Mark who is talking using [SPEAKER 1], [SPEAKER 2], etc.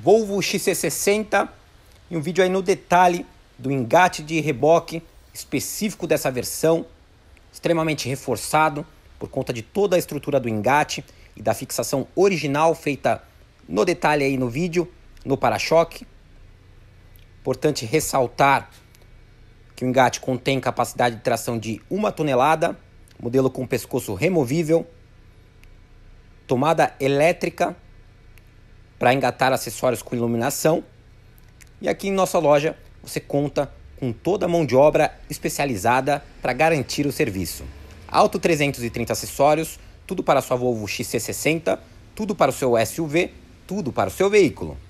[SPEAKER 1] Volvo XC60 e um vídeo aí no detalhe do engate de reboque específico dessa versão, extremamente reforçado por conta de toda a estrutura do engate e da fixação original feita no detalhe aí no vídeo, no para-choque. Importante ressaltar que o engate contém capacidade de tração de uma tonelada, modelo com pescoço removível, tomada elétrica para engatar acessórios com iluminação. E aqui em nossa loja você conta com toda a mão de obra especializada para garantir o serviço. Alto 330 acessórios, tudo para sua Volvo XC60, tudo para o seu SUV, tudo
[SPEAKER 2] para o seu veículo.